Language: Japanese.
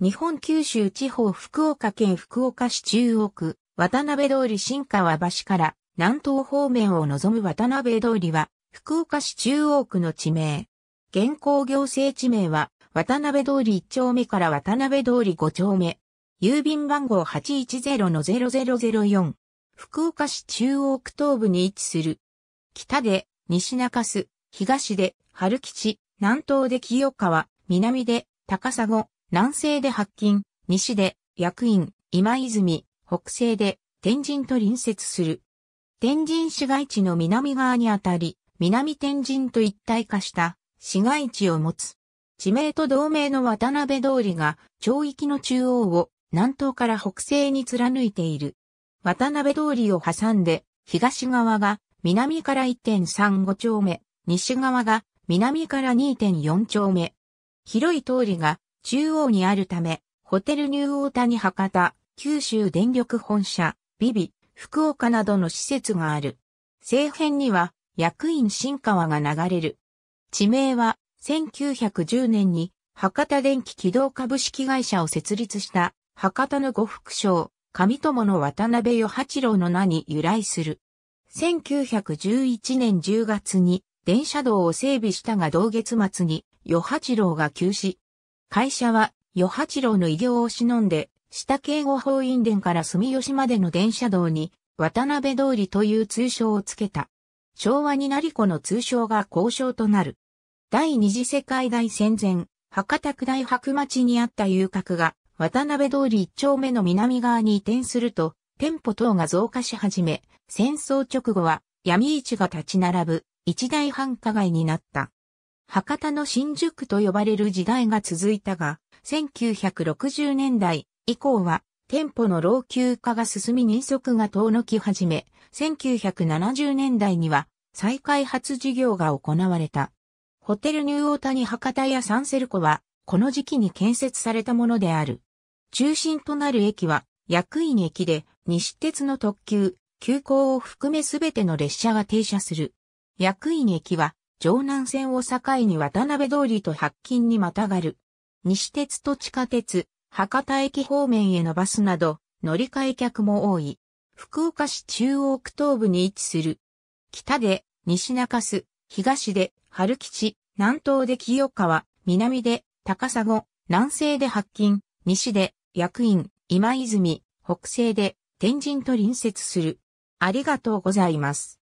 日本九州地方福岡県福岡市中央区、渡辺通り新川橋から南東方面を望む渡辺通りは、福岡市中央区の地名。現行行政地名は、渡辺通り1丁目から渡辺通り5丁目。郵便番号810-0004。福岡市中央区東部に位置する。北で西中洲、東で春吉、南東で清川、南で高砂、南西で白金、西で役員、今泉、北西で天神と隣接する。天神市街地の南側にあたり、南天神と一体化した市街地を持つ。地名と同名の渡辺通りが、町域の中央を南東から北西に貫いている。渡辺通りを挟んで、東側が南から1.35丁目、西側が南から2.4丁目。広い通りが中央にあるため、ホテルニューオータニ博多、九州電力本社、ビビ、福岡などの施設がある。西辺には、役員新川が流れる。地名は、1910年に、博多電気軌道株式会社を設立した、博多の呉副省、上友の渡辺与八郎の名に由来する。1911年10月に電車道を整備したが同月末に与八郎が急死、会社は、与八郎の異業を忍んで、下敬語法院殿から住吉までの電車道に、渡辺通りという通称をつけた。昭和になりこの通称が交渉となる。第二次世界大戦前、博多区大白町にあった遊郭が、渡辺通り一丁目の南側に移転すると、店舗等が増加し始め、戦争直後は闇市が立ち並ぶ一大繁華街になった。博多の新宿と呼ばれる時代が続いたが、1960年代以降は店舗の老朽化が進み人足が遠のき始め、1970年代には再開発事業が行われた。ホテルニューオータニ博多やサンセルコは、この時期に建設されたものである。中心となる駅は、役員駅で、西鉄の特急、急行を含めすべての列車が停車する。役員駅は、城南線を境に渡辺通りと白金にまたがる。西鉄と地下鉄、博多駅方面へのバスなど、乗り換え客も多い。福岡市中央区東部に位置する。北で西中洲、東で春吉、南東で清川、南で高砂、南西で白金、西で役員、今泉、北西で天神と隣接する。ありがとうございます。